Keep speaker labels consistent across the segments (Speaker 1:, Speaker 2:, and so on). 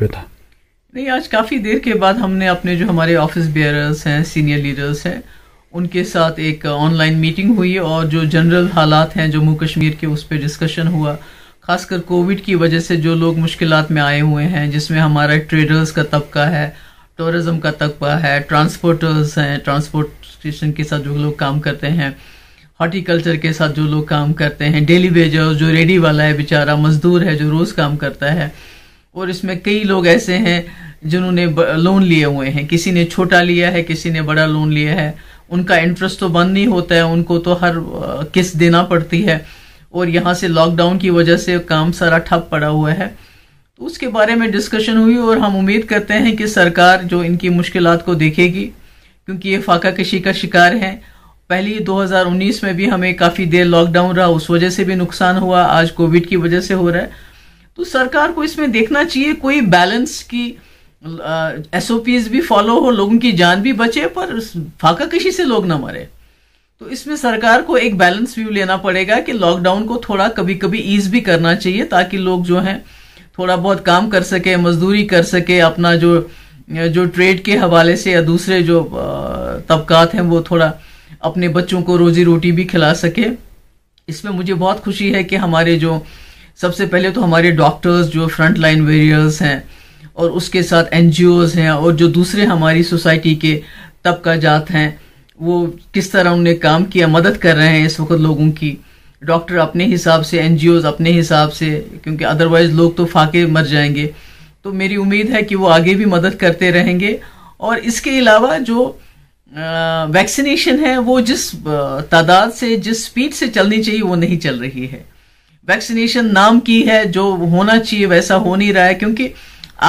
Speaker 1: पे था नहीं आज काफ़ी देर के बाद हमने अपने जो हमारे ऑफिस बेयरर्स हैं सीनियर लीडर्स हैं उनके साथ एक ऑनलाइन मीटिंग हुई और जो जनरल हालात हैं जम्मू कश्मीर के उस पर डिस्कशन हुआ खासकर कोविड की वजह से जो लोग मुश्किल में आए हुए हैं जिसमें हमारा ट्रेडर्स का तबका है टूरिज्म का तबका है ट्रांसपोर्टर्स हैं ट्रांसपोर्टेशन के साथ जो लोग काम करते हैं हॉर्टिकल्चर के साथ जो लोग काम करते हैं डेली वेजर्स जो रेडी वाला है बेचारा मजदूर है जो रोज़ काम करता है और इसमें कई लोग ऐसे हैं जिन्होंने लोन लिए हुए हैं किसी ने छोटा लिया है किसी ने बड़ा लोन लिया है उनका इंटरेस्ट तो बंद नहीं होता है उनको तो हर किस्त देना पड़ती है और यहाँ से लॉकडाउन की वजह से काम सारा ठप पड़ा हुआ है तो उसके बारे में डिस्कशन हुई और हम उम्मीद करते हैं कि सरकार जो इनकी मुश्किल को देखेगी क्योंकि ये फाका कशी का शिकार है पहली 2019 में भी हमें काफ़ी देर लॉकडाउन रहा उस वजह से भी नुकसान हुआ आज कोविड की वजह से हो रहा है तो सरकार को इसमें देखना चाहिए कोई बैलेंस की एस भी फॉलो हो लोगों की जान भी बचे पर फाका कशी से लोग ना मरे तो इसमें सरकार को एक बैलेंस व्यू लेना पड़ेगा कि लॉकडाउन को थोड़ा कभी कभी ईज भी करना चाहिए ताकि लोग जो हैं थोड़ा बहुत काम कर सके मजदूरी कर सके अपना जो जो ट्रेड के हवाले से या दूसरे जो तबकात हैं वो थोड़ा अपने बच्चों को रोजी रोटी भी खिला सके इसमें मुझे बहुत खुशी है कि हमारे जो सबसे पहले तो हमारे डॉक्टर्स जो फ्रंट लाइन वेरियर्स हैं और उसके साथ एन हैं और जो दूसरे हमारी सोसाइटी के तबका जात हैं वो किस तरह उनने काम किया मदद कर रहे हैं इस वक्त लोगों की डॉक्टर अपने हिसाब से एन अपने हिसाब से क्योंकि अदरवाइज लोग तो फाके मर जाएंगे तो मेरी उम्मीद है कि वो आगे भी मदद करते रहेंगे और इसके अलावा जो वैक्सीनेशन है वो जिस तादाद से जिस स्पीड से चलनी चाहिए वो नहीं चल रही है वैक्सीनेशन नाम की है जो होना चाहिए वैसा हो नहीं रहा है क्योंकि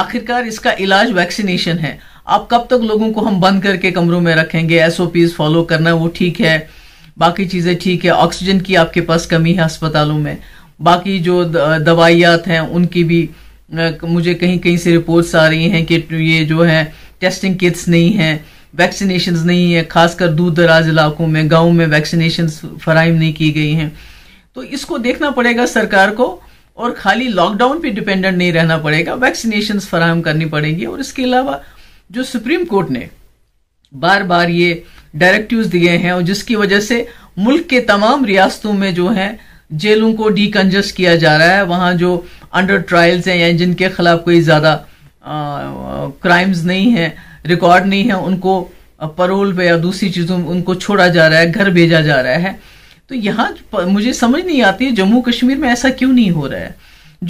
Speaker 1: आखिरकार इसका इलाज वैक्सीनेशन है आप कब तक लोगों को हम बंद करके कमरों में रखेंगे एसओपीज फॉलो करना वो ठीक है बाकी चीज़ें ठीक है ऑक्सीजन की आपके पास कमी है अस्पतालों में बाकी जो दवाइयात हैं उनकी भी मुझे कहीं कहीं से रिपोर्ट्स आ रही हैं कि ये जो है टेस्टिंग किट्स नहीं है वैक्सीनेशन नहीं है खासकर दूर दराज इलाकों में गाँव में वैक्सीनेशन फराहम नहीं की गई हैं तो इसको देखना पड़ेगा सरकार को और खाली लॉकडाउन पे डिपेंडेंट नहीं रहना पड़ेगा वैक्सीनेशन फराहम करनी पड़ेगी और इसके अलावा जो सुप्रीम कोर्ट ने बार बार ये डायरेक्टिव दिए हैं और जिसकी वजह से मुल्क के तमाम रियासतों में जो है जेलों को डीकंजस्ट किया जा रहा है वहां जो अंडर ट्रायल्स हैं या जिनके खिलाफ कोई ज़्यादा क्राइम्स नहीं है रिकॉर्ड नहीं है उनको परोल पे या दूसरी चीज़ों में उनको छोड़ा जा रहा है घर भेजा जा रहा है तो यहाँ मुझे समझ नहीं आती जम्मू कश्मीर में ऐसा क्यों नहीं हो रहा है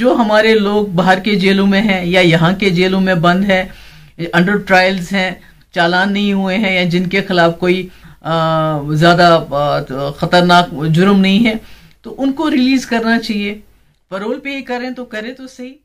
Speaker 1: जो हमारे लोग बाहर के जेलों में हैं या यहाँ के जेलों में बंद है अंडर ट्रायल्स हैं चालान नहीं हुए हैं या जिनके खिलाफ कोई ज़्यादा खतरनाक जुर्म नहीं है तो उनको रिलीज करना चाहिए परोल पे ही करें तो करें तो सही